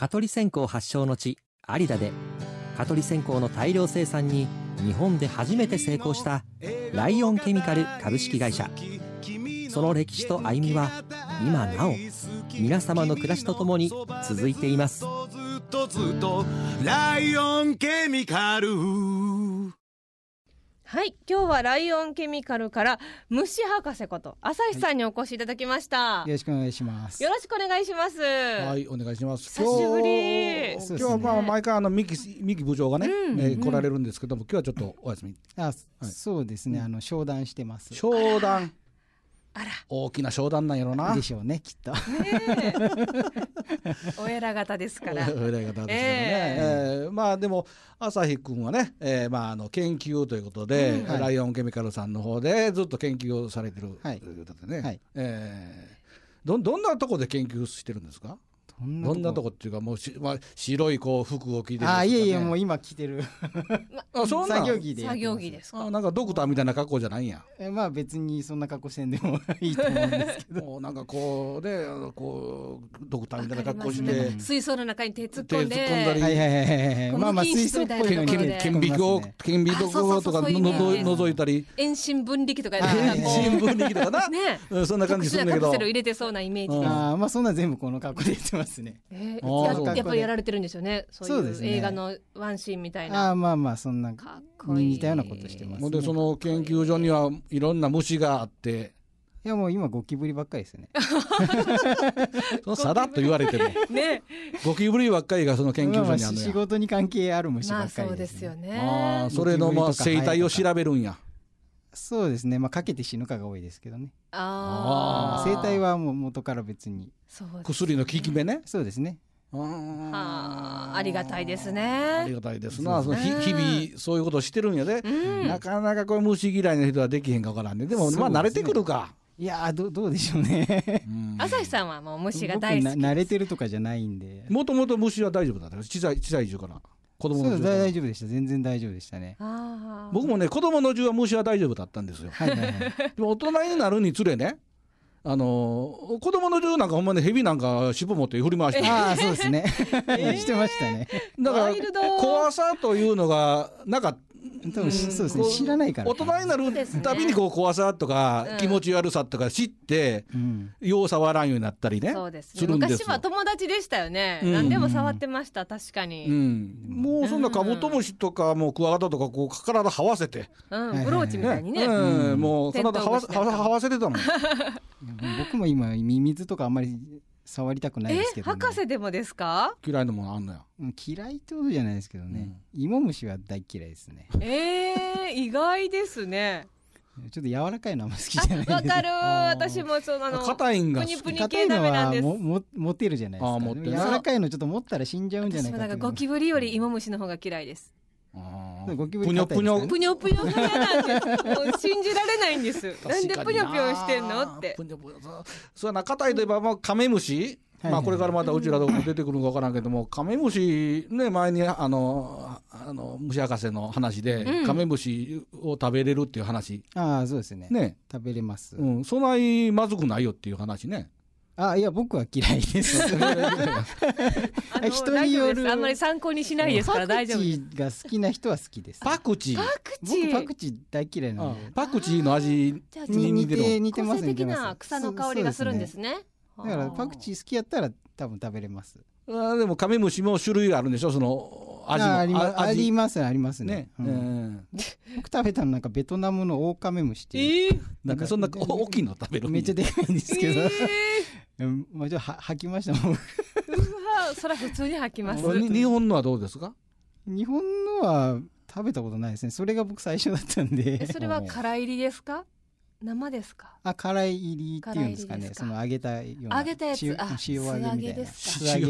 蚊取り線香発祥の地有田で蚊取り線香の大量生産に日本で初めて成功したライオンケミカル株式会社その歴史と歩みは今なお皆様の暮らしとともに続いていますライオンケミカルはい今日はライオンケミカルから虫博士こと朝日さんにお越しいただきました、はい、よろしくお願いしますよろしくお願いしますはいお願いします久しぶり今日はまあ毎回あの三木三木部長がね、うん、えー、来られるんですけども今日はちょっとお休み、うん、あ、はい、そうですねあの商談してます商談あら。大きな商談なんやろな。でしょうね、きっと。ね お偉方ですから。お偉方ですからね。えー、えー、まあでも、朝日君はね、えー、まああの研究ということで、うんはい、ライオンケミカルさんの方でずっと研究をされてるということでね。はい、えー、ど、どんなとこで研究してるんですかどんなとこっていうかもうし、まあ、白いこう服を着てる、ね、あいえいえもう今着てるあそんな作業着で作業着ですあなんかドクターみたいな格好じゃないんやえまあ別にそんな格好してんでもいいと思うんですけど もうなんかこうでこうドクターみたいな格好して、ね、水槽の中に手突っ込んで手突っ込んだり、まあまあ水槽っぽいのに顕微鏡顕微鏡とかのぞいたり遠心分離器とか遠心分離器とかな、ね、そんな感じするんだけどカプセル入れてそうなイメージあまあそんな全部この格好で言ってますですね。えー、ややっぱりやられてるんですよね。そういう映画のワンシーンみたいな。ね、あまあまあそんな似たようなことしてます、ね。でその研究所にはいろんな虫があって。いやもう今ゴキブリばっかりですね。そのさらっと言われても。ね。ゴキブリばっかりがその研究所にあるの仕事に関係ある虫ばっかりです、ね、まあそうですよね。ああそれのまあ生態を調べるんや。そうですね、まあ、かけて死ぬかが多いですけどねああ生体はもう元から別にそう、ね、薬の効き目ねそうですねあありがたいですねありがたいですな、ね、その日々そういうことしてるんやで、うん、なかなかこれ虫嫌いの人はできへんかからんねでもまあ慣れてくるか、ね、いやどどうでしょうね朝日さんはもう虫が大好き慣れてるとかじゃないんでもともと虫は大丈夫だった小さい小さい時から子供の銃大丈夫でした全然大丈夫でしたね僕もね子供の銃は虫は大丈夫だったんですよ、はいはいはい、でも大人になるにつれねあの子供の時なんかほんまに蛇なんか尻尾持って振り回して、ああそうですね、してましたねだから怖さというのがなんか多分そうですね知らないから大人になるたびにこう怖さとか気持ち悪さとか知って、よう触らんようになったりねそうですね昔は友達でしたよね、何でも触ってました確かに、もうそんなカブトムシとかもクワガタとかこう体はわせて、ブローチみたいにね、もう体はわせてたもん 僕も今ミミズとかあんまり触りたくないですけど、ね、博士でもですか嫌いなものあんのや嫌いってことじゃないですけどね、うん、芋虫は大嫌いですねえー、意外ですねちょっと柔らかいのあんま好きじゃないわかる私もそうなの硬いんがプニプニ系ダメなんですも持てるじゃないですか柔らかいのちょっと持ったら死んじゃうんじゃないかかゴキブリより芋虫の方が嫌いですああゴキブリぷにょぷにょぷにょぷにょが嫌なんです信じられないんですなんでぷにょぷにょしてんのってぷにょぷにょそれは中台といえばまあカメムシまあこれからまたうちらどこ出てくるのか分からんけどもカメムシね前にあのあの虫博士の話で、カメムシを食べれるっていう話ああそうですねね食べれますうんそないまずくないよっていう話ねあいや僕は嫌いです。人によるあんまり参考にしないですから大丈夫。パクチーが好きな人は好きです。パクチー。パクチー。パクチー大嫌いなので。パクチーの味に似てる。似てますね。な草の香りがするんですね。だからパクチー好きやったら多分食べれます。あでもカメムシも種類があるんでしょその味もありまありますありますねね、うん、僕食べたのなんかベトナムのオオカメムシってえー、なんかそんな大きいの食べるめっちゃでかいんですけど、えー、まあちょっと吐きましたもんうわそれは普通に吐きます日本のはどうですか日本のは食べたことないですねそれが僕最初だったんでそれはらいりですか生ですかあ辛い入りっていうんですかねその揚げたような揚げたやつ塩塩揚げみたいな塩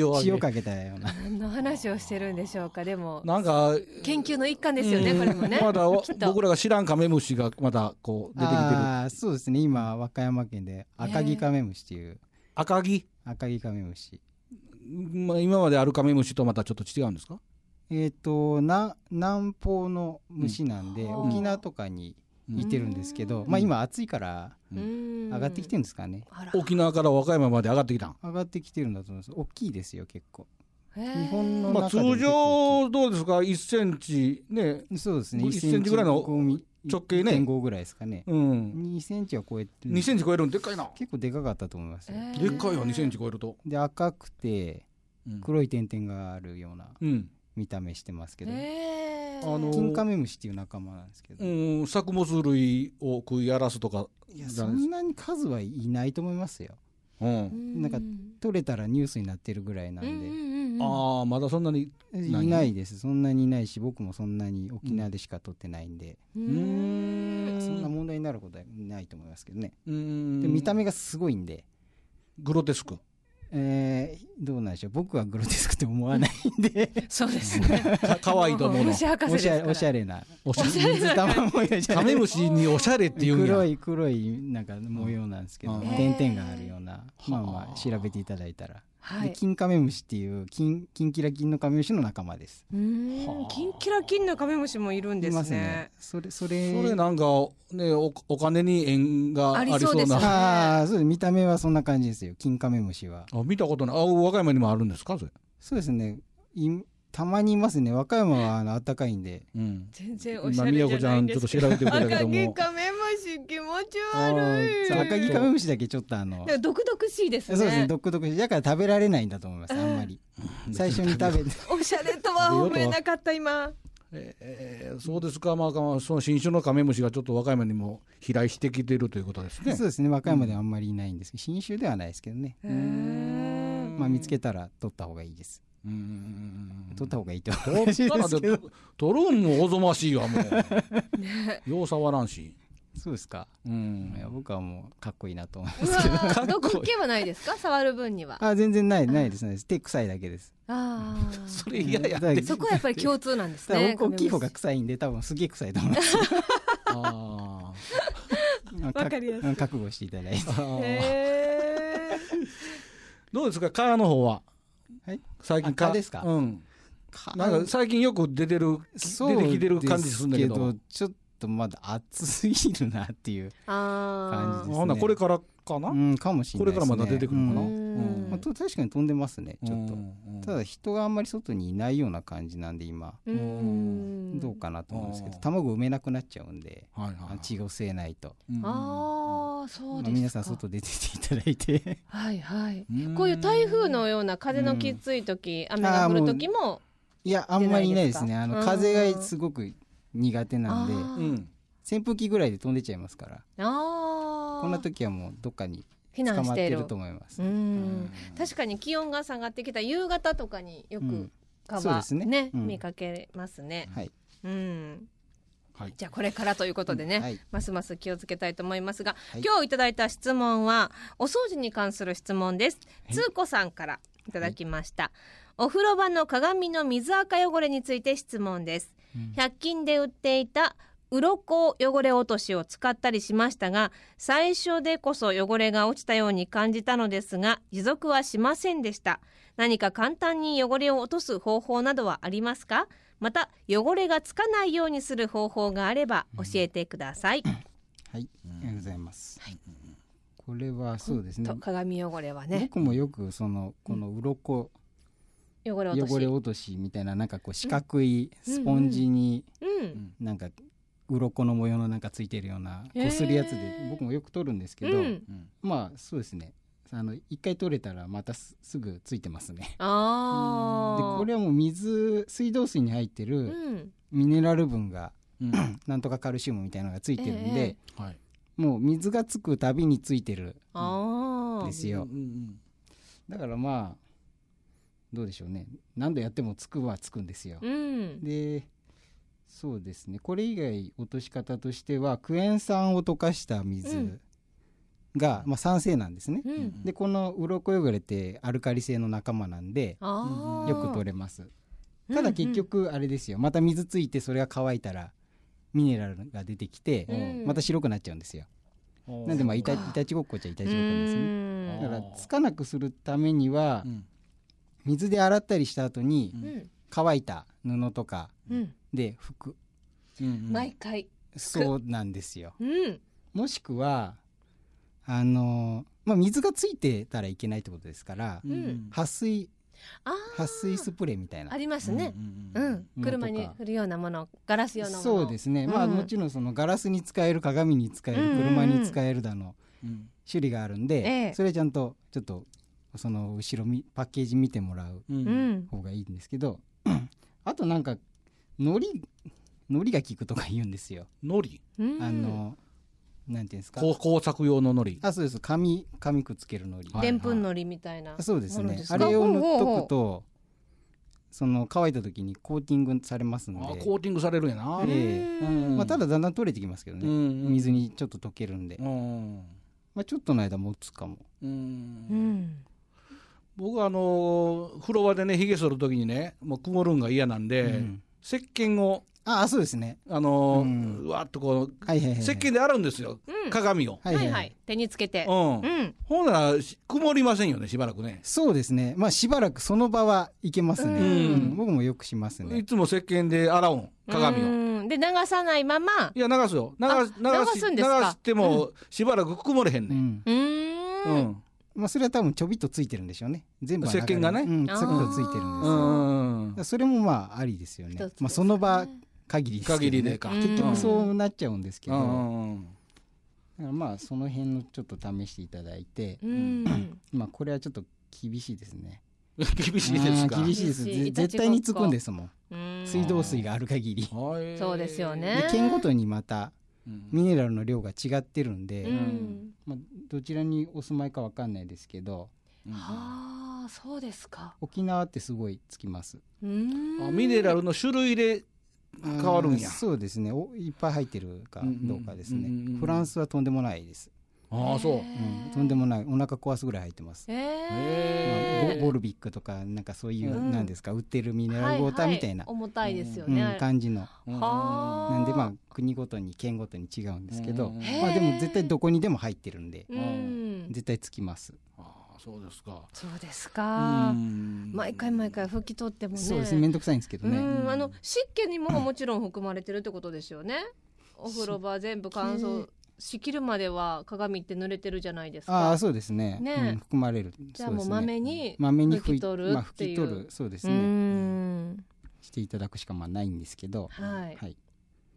揚塩塩 かけたような何の話をしてるんでしょうかでもなんか研究の一環ですよね、これもねまだ 僕らが知らんカメムシがまだこう出てきてるあそうですね今和歌山県で赤木カメムシっていう、赤木赤木カメムシまあ今まであるカメムシとまたちょっと違うんですかえっ、とな南方の虫なんで、沖縄とかに、いてるんですけど、まあ、今暑いからうん、上がってきてるんですかね、沖縄から和歌山まで上がってきた上がってきてるんだと思います大きいですよ結構日本のまあ、通常どうですか1センチねそうですね1センチぐらいの直径ね1.5ぐらいですかね、うん、2センチは超えて2センチ超えるのでっかいな結構でかかったと思います、でっかいわ2センチ超えるとで赤くて黒い点々があるような、うん見た目してますけど、あのー、金カメムシっていう仲間なんですけど、うん、作物類を食い荒らすとかいやそんなに数はいないと思いますよ、うん、なんか取れたらニュースになってるぐらいなんで、うんうんうん、ああまだそんなにいないですそんなにいないし僕もそんなに沖縄でしか取ってないんでうんそんな問題になることはないと思いますけどねで見た目がすごいんでグロテスクえー、どうなんでしょう僕はグロテスクって思わないんでそうですね可愛いいと思うのおしゃれなおしゃれなカメムシにおしゃれっていう黒い黒いなんか模様なんですけど、うん、点々があるような、まあまあ調べていただいたらはい、キンカメムシっていうキンキンキラキンのカメムシの仲間です。うんキンキラキンのカメムシもいるんですね。すねそれそれそれなんかねおお金に縁がありそうな。そうですあ見た目はそんな感じですよキンカメムシは。あ見たことない。あ和歌山にもあるんですかそれ。そうですね。いたまにいますね和歌山はあの暖かいんで、うん、全然おしゃれじゃないんですけど、まあ、ちょっと調べてみたけども赤木カメムシ気持ち悪い赤木カメムシだけちょっとあの毒々しいですねそうですね毒々しいだから食べられないんだと思いますあんまり最初に食べておしゃれとは思えなかった今えー、そうですか、まあ、その新種のカメムシがちょっと和歌山にも飛来してきているということですね。そうですね、和歌山ではあんまりいないんですけど、うん、新種ではないですけどね。まあ、見つけたら取った方がいいです。うん取った方がいいと思う 取るんもおぞましいわもうよう触らんしそうですか。うん、いや僕はもうかっこいいなと思うんですけど。毒気はないですか？触る分には。あ、全然ないないですね。手臭いだけです。ああ。それ嫌や。そこはやっぱり共通なんですね。大きい方が臭いんで多分すげえ臭いと思います。ああ。わかりやすい。覚悟していただいて。どうですか？川の方は。はい、最近蚊ですかうんなんか最近よく出てる出てきてる感じするんだけどちょっとまだ暑すぎるなっていう感じですねこれからかなうんかもしれない、これからまだ出てくるのかな、うんまあ、確かに飛んでますねちょっと、ただ人があんまり外にいないような感じなんで今どうかなと思うんですけど卵産めなくなっちゃうんで、はいはい、血が吸えないとああそうです皆さん外出ていただいてはいはい、こういう台風のような風のきつい時、雨が降る時もいやあんまりいないですねあの風がすごく苦手なんで、扇風機ぐらいで飛んでちゃいますからあこんな時はもうどっかに避難してると思います、確かに気温が下がってきた夕方とかによくそうん、ねね、うん、見かけますね、はい、うんはい、じゃあこれからということでね、うんはい、ますます気をつけたいと思いますが、はい、今日いただいた質問はお掃除に関する質問です。つうこさんからいただきました、お風呂場の鏡の水垢汚れについて質問です。100均で売っていた鱗汚れ落としを使ったりしましたが、最初でこそ汚れが落ちたように感じたのですが、持続はしませんでした。何か簡単に汚れを落とす方法などはありますかまた汚れがつかないようにする方法があれば教えてください、うん、はいありがとうございます、はい、これはそうですね鏡汚れはね僕もよくそのこの鱗、うん、汚れ落とし汚れ落としみたいななんかこう四角いスポンジになんか鱗の模様のなんかついてるようなこするやつで僕もよく取るんですけど、うん、まあそうですねあの1回取れたらまたすぐついてますねあでこれはもう水水道水に入ってるミネラル分が、うん、なんとかカルシウムみたいなのがついてるんで、えーはい、もう水がつくたびについてるんですよ、だからまあどうでしょうね何度やってもつくはつくんですよ、うん、でそうですねこれ以外落とし方としてはクエン酸を溶かした水が、まあ、酸性なんですね、うん、でこの鱗汚れってアルカリ性の仲間なんでよく取れますただ結局あれですよまた水ついてそれが乾いたらミネラルが出てきて、また白くなっちゃうんですよなんでまあいたいたちごっこちゃいたちごっこですねだからつかなくするためには、水で洗ったりした後に、乾いた布とかで拭く、毎回そうなんですよ、もしくはあのまあ、水がついてたらいけないってことですから、うん、撥水撥水スプレーみたいなありますね、うん、うんうん、車に振るようなものガラス用のそうですね、うん、まあもちろんそのガラスに使える鏡に使える車に使えるだの、種類があるんで、ええ、それちゃんとちょっとその後ろみパッケージ見てもらう方がいいんですけど、あとなんかのりのりが効くとか言うんですよ。のりあのなんていうんですか工工作用ののり。あそうです紙紙くっつけるのり。でんぷんのりみたいなそうですねあれを塗っとくとその乾いた時にコーティングされますのでコーティングされるやな、えまあ、ただだんだん取れてきますけどね、水にちょっと溶けるんで、まあ、ちょっとの間持つかも僕あの風呂場でねひげ剃る時にねもう曇るんが嫌なんで、石鹸をああそうですねあのーうんうわっとこう、はいはいはい、石鹸であるんですよ、うん鏡を、はいはい手につけてうんうんほんなら曇りませんよねしばらくねそうですねまあしばらくその場はいけますね、ううん僕もよくしますねいつも石鹸で洗うん鏡を、うん。で流さないままいや流すよ流あす流すんですかしてもしばらく曇れへんねうんうーんんまあ、それは多分ちょびっとついてるんでしょうね全部石鹸がねうんちょっとついてるんですそれもまあありですよね、ね、まあ、その場限りです、ね、限りでか結局そうなっちゃうんですけど、まあその辺のちょっと試していただいて、まあこれはちょっと厳しいですね 厳しいですか厳しいです絶対につくんですもん水道水がある限りそうですよね県ごとにまたミネラルの量が違ってるんで、うん、まあ、どちらにお住まいか分かんないですけど、うん、はあそうですか沖縄ってすごいつきますあミネラルの種類で変わるんやそうですねおいっぱい入ってるかどうかですね、フランスはとんでもないですああそう、うん、とんでもないお腹壊すぐらい入ってます、えまあ、ボボルビックとかなんかそういう、なんですか売ってるミネラルウォーターみたいな、はいはい、重たいですよね、うん、感じの、はなんでまあ国ごとに県ごとに違うんですけど、まあ、でも絶対どこにでも入ってるんで、絶対つきます。そうですか。そうですか。毎回毎回拭き取ってもね。そうですね。面倒くさいんですけどね。あの湿気にももちろん含まれてるってことですよね。お風呂場全部乾燥。仕切るまでは鏡って濡れてるじゃないですか。ああ、そうですね。ね、うん、含まれる。じゃあもうまめに拭き取るっていう。まあ、拭き取るそうですね、うん。していただくしかまあないんですけど。はい。はい、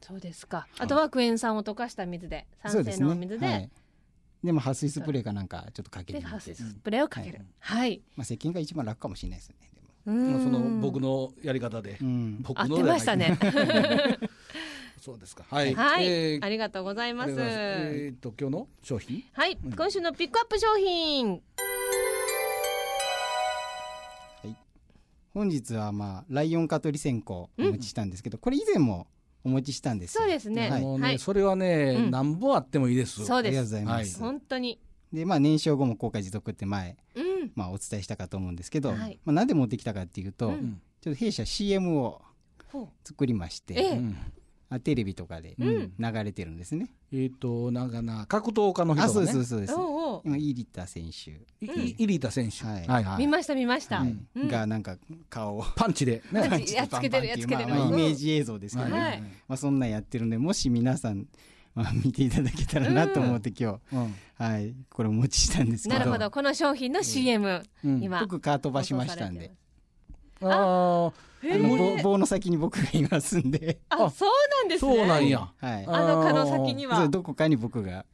そうですか。あとはクエン酸を溶かした水で酸性の水で。で、ねはい、でも撥水スプレーかなんかちょっとかけて撥水スプレーをかける、はい、はい、まあ石鹸が一番楽かもしれないですねでもその僕のやり方で、うん、僕のやり方で、ね、そうですか。はい。はい、えー、ありがとうございます。えー、っと今日の商品。はい、うん、今週のピックアップ商品。はい。本日はまあライオンカトリ線香お持ちしたんですけど、うん、これ以前もお持ちしたんですそうですね。はい、ねはい、それはね、うん、なんぼあってもいいです。そうです。ありがとうございます。本当に。でまあ燃焼後も効果持続って前、うん、まあお伝えしたかと思うんですけど、はい、まあなんで持ってきたかっていうと、うん、ちょっと弊社 CM を作りまして、ええ、あテレビとかで流れてるんですね。うん、えっ、ー、となんかな格闘家の人が、ね、そうです、そうです。おうおう今イリタ選手、イリタ選手、はい、はいはい、見ました見ました、はいうん、がなんか顔をパンチで、パンチやっつけてるやっつけてる、まあ、まあ、イメージ映像ですけど、ね、はい、まあそんなんやってるんでもし皆さんまあ、見ていただけたらなと思って今日、うん、はいこれお持ちしたんですけどなるほどこの商品の CM、えー、うん、今僕カートバしましたんでああ棒の先に僕がいますんであそうなんですねそうなんや、はい、あの蚊の先にはどこかに僕が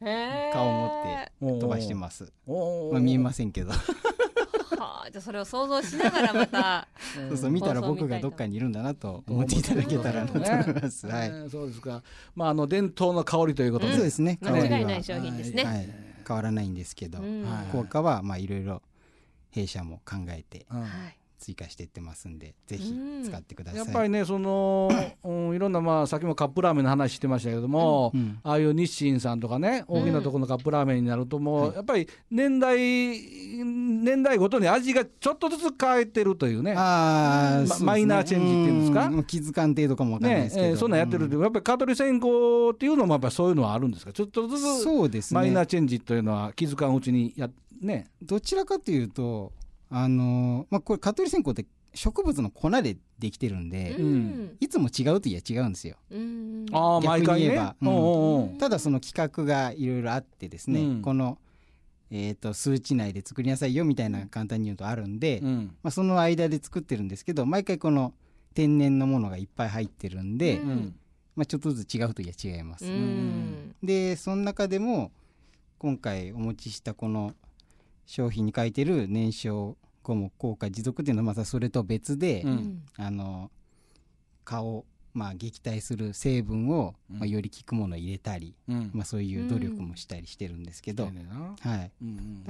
顔を持って飛ばしてます、まあ、見えませんけどはあ、じゃそれを想像しながらまた そうそう見たら僕がどっかにいるんだなと思っていただけたらなと思います。はい、そうですか。まああの伝統の香りということで、うん、そうですね。間違いない商品ですね。はいはい、変わらないんですけど、うん、効果はまあいろいろ弊社も考えて、うん、追加していってますんでぜひ使ってください、やっぱりねその、うん、いろんなまあきもカップラーメンの話してましたけども、うん、ああいう日清さんとかね大きなところのカップラーメンになるともう、やっぱり年代年代ごとに味がちょっとずつ変えてるというねあ、ま、マイナーチェンジっていうんですか、うん、気づかん程度かもわかんないですけど、ねえー、そんなんやってるとやっぱり香取り線香っていうのもやっぱりそういうのはあるんですかちょっとずつマイナーチェンジというのは気づかんうちにやねどちらかというとあのまあ、これ蚊取り線香って植物の粉でできてるんで、うん、いつも違うといえば違うんですよ。うん、あ毎回言えば、ただその企画がいろいろあってですね、うん、この、えーと、数値内で作りなさいよみたいな簡単に言うとあるんで、うん、まあ、その間で作ってるんですけど毎回この天然のものがいっぱい入ってるんで、まあ、ちょっとずつ違うといえば違います。でその中でも今回お持ちしたこの「商品に書いてる燃焼後も効果持続っていうのはまたそれと別で、うん、あの蚊を、まあ、撃退する成分を、うん、まあ、より効くものを入れたり、うん、まあ、そういう努力もしたりしてるんですけど、はい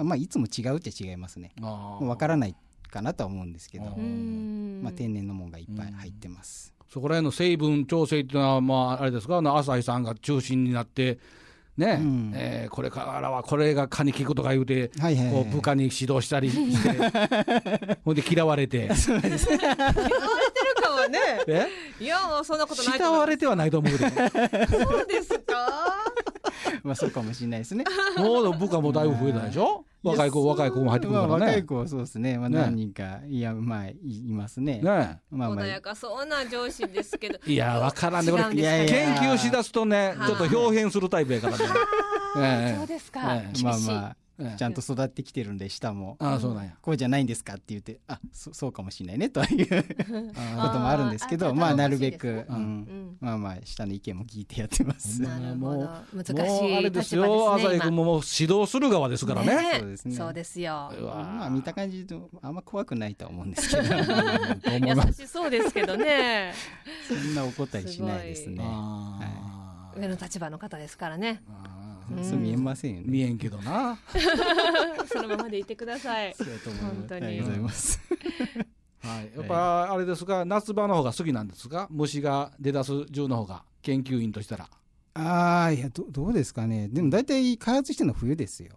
まあ、いつも違うっちゃ違いますね。わからないかなとは思うんですけど、まあ、天然のものがいっぱい入ってます。そこら辺の成分調整っていうのは、まあ、あれですか、あの朝日さんが中心になって、ね、うん、えー、これからはこれが蚊に効くとか言うて、はいはいはい、こう部下に指導したりして ほんで嫌われて 嫌われてるかはね いやそんなことない嫌われてはないと思うけどそうですか まあそうかもしれないですね。もう僕はもうだいぶ増えたでしょ。若い子若い子も入ってくるからね。若い子はそうですね。まあ何人か、いやまあいますね。ねまあ、穏やかそうな上司ですけど。いやわからんね。これ研究しだすとねちょっと表現するタイプやからね。そうですか、ええ、まあまあちゃんと育ってきてるんで下もあそうなんやこうじゃないんですかって言ってあそそうかもしれないねということもあるんですけどまあなるべく、うんまあまあ下の意見も聞いてやってます。なるほど難しいあれですよ朝井君も指導する側ですからね。そうですねそうですよ。まあ見た感じとあんま怖くないと思うんですけど優しそうですけどね。そんなお答えしないですね。上の立場の方ですからね。そう見えませんよね見えんけどな そのままでいてくださいそうやと思います本当にありがとうございます はい、やっぱあれですが、夏場の方が好きなんですが虫が出だす銃の方が研究員としたらああいやどどうですかねでも大体開発してるのは冬ですよ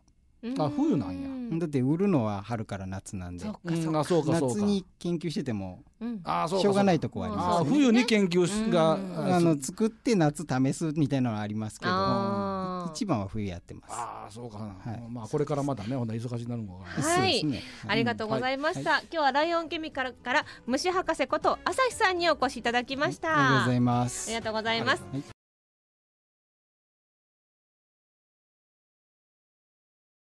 あ冬なんやだって売るのは春から夏なんでそそか、夏に研究してても、うん、あそうしょうがないとこはあります、ね、冬に研究があの作って夏試すみたいなのはありますけど、一番は冬やってます。ああ、そうかな。はい、まあ、これからまだね、ほんな忙しいなるのかはい、ありがとうございました。はい、今日はライオンケミカルから虫博士こと朝日さんにお越しいただきました。ありがとうございます。ありがとうございます。